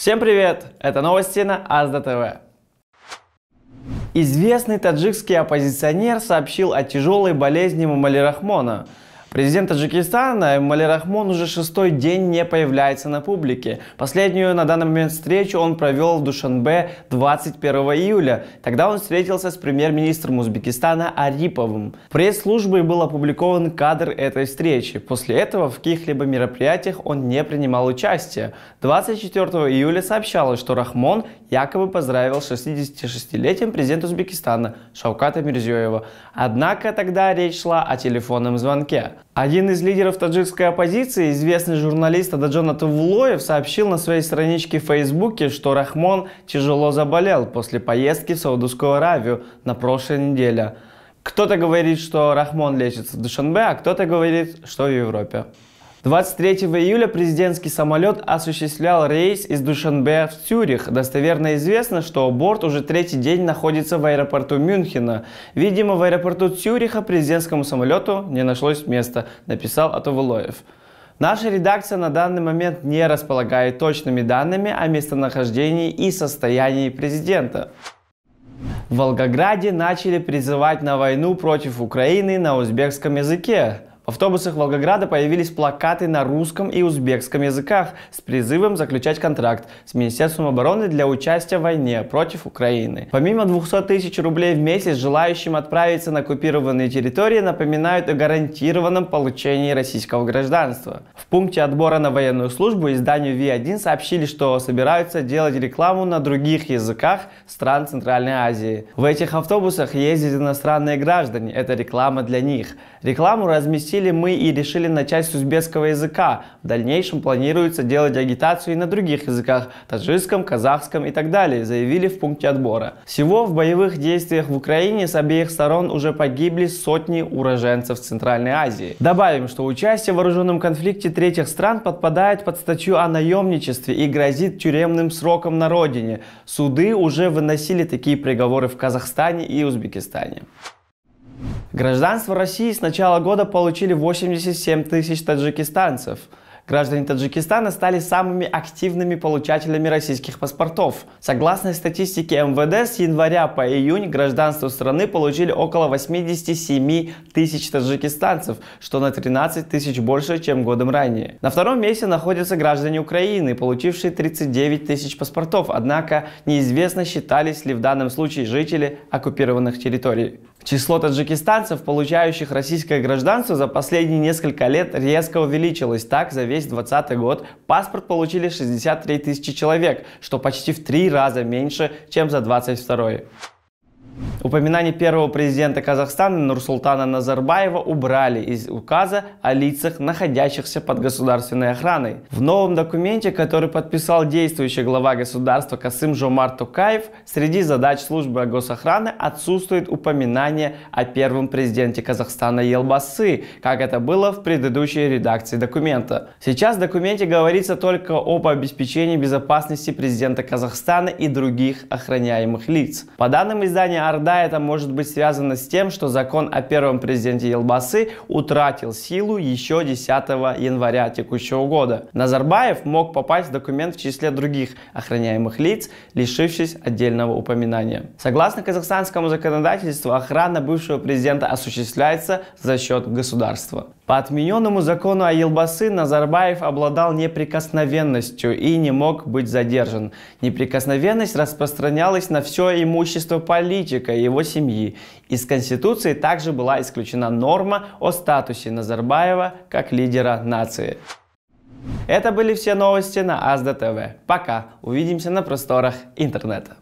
Всем привет! Это новости на Азда ТВ. Известный таджикский оппозиционер сообщил о тяжелой болезни Мамали Рахмона – Президент Таджикистана Эмали Рахмон уже шестой день не появляется на публике. Последнюю на данный момент встречу он провел в Душанбе 21 июля. Тогда он встретился с премьер-министром Узбекистана Ариповым. В пресс-службой был опубликован кадр этой встречи. После этого в каких-либо мероприятиях он не принимал участие. 24 июля сообщалось, что Рахмон якобы поздравил 66-летием президента Узбекистана Шауката Мирзиоева. Однако тогда речь шла о телефонном звонке. Один из лидеров таджикской оппозиции, известный журналист Ададжон Атавлоев, сообщил на своей страничке в Фейсбуке, что Рахмон тяжело заболел после поездки в Саудовскую Аравию на прошлой неделе. Кто-то говорит, что Рахмон лечится в Душанбе, а кто-то говорит, что в Европе. 23 июля президентский самолет осуществлял рейс из Душанбе в Цюрих. Достоверно известно, что борт уже третий день находится в аэропорту Мюнхена. Видимо, в аэропорту Цюриха президентскому самолету не нашлось места, написал Атовылоев. Наша редакция на данный момент не располагает точными данными о местонахождении и состоянии президента. В Волгограде начали призывать на войну против Украины на узбекском языке. В автобусах Волгограда появились плакаты на русском и узбекском языках с призывом заключать контракт с Министерством обороны для участия в войне против Украины. Помимо 200 тысяч рублей в месяц, желающим отправиться на оккупированные территории напоминают о гарантированном получении российского гражданства. В пункте отбора на военную службу изданию V1 сообщили, что собираются делать рекламу на других языках стран Центральной Азии. В этих автобусах ездят иностранные граждане, это реклама для них. Рекламу разместили посетили мы и решили начать с узбекского языка. В дальнейшем планируется делать агитацию и на других языках – таджикском, казахском и так далее, заявили в пункте отбора. Всего в боевых действиях в Украине с обеих сторон уже погибли сотни уроженцев Центральной Азии. Добавим, что участие в вооруженном конфликте третьих стран подпадает под статью о наемничестве и грозит тюремным сроком на родине. Суды уже выносили такие приговоры в Казахстане и Узбекистане. Гражданство России с начала года получили 87 тысяч таджикистанцев. Граждане Таджикистана стали самыми активными получателями российских паспортов. Согласно статистике МВД, с января по июнь гражданство страны получили около 87 тысяч таджикистанцев, что на 13 тысяч больше, чем годом ранее. На втором месте находятся граждане Украины, получившие 39 тысяч паспортов, однако неизвестно, считались ли в данном случае жители оккупированных территорий. Число таджикистанцев, получающих российское гражданство, за последние несколько лет резко увеличилось. Так, за весь 2020 год паспорт получили 63 тысячи человек, что почти в три раза меньше, чем за 2022. Упоминание первого президента Казахстана Нурсултана Назарбаева убрали из указа о лицах, находящихся под государственной охраной. В новом документе, который подписал действующий глава государства Касым Жомар Тукаев, среди задач службы госохраны отсутствует упоминание о первом президенте Казахстана Елбасы, как это было в предыдущей редакции документа. Сейчас в документе говорится только об обеспечении безопасности президента Казахстана и других охраняемых лиц. По данным издания АРДА. Иногда это может быть связано с тем, что закон о первом президенте Елбасы утратил силу еще 10 января текущего года. Назарбаев мог попасть в документ в числе других охраняемых лиц, лишившись отдельного упоминания. Согласно казахстанскому законодательству, охрана бывшего президента осуществляется за счет государства. По отмененному закону о Елбасы Назарбаев обладал неприкосновенностью и не мог быть задержан. Неприкосновенность распространялась на все имущество политика его семьи. Из Конституции также была исключена норма о статусе Назарбаева как лидера нации. Это были все новости на Азда ТВ. Пока, увидимся на просторах интернета.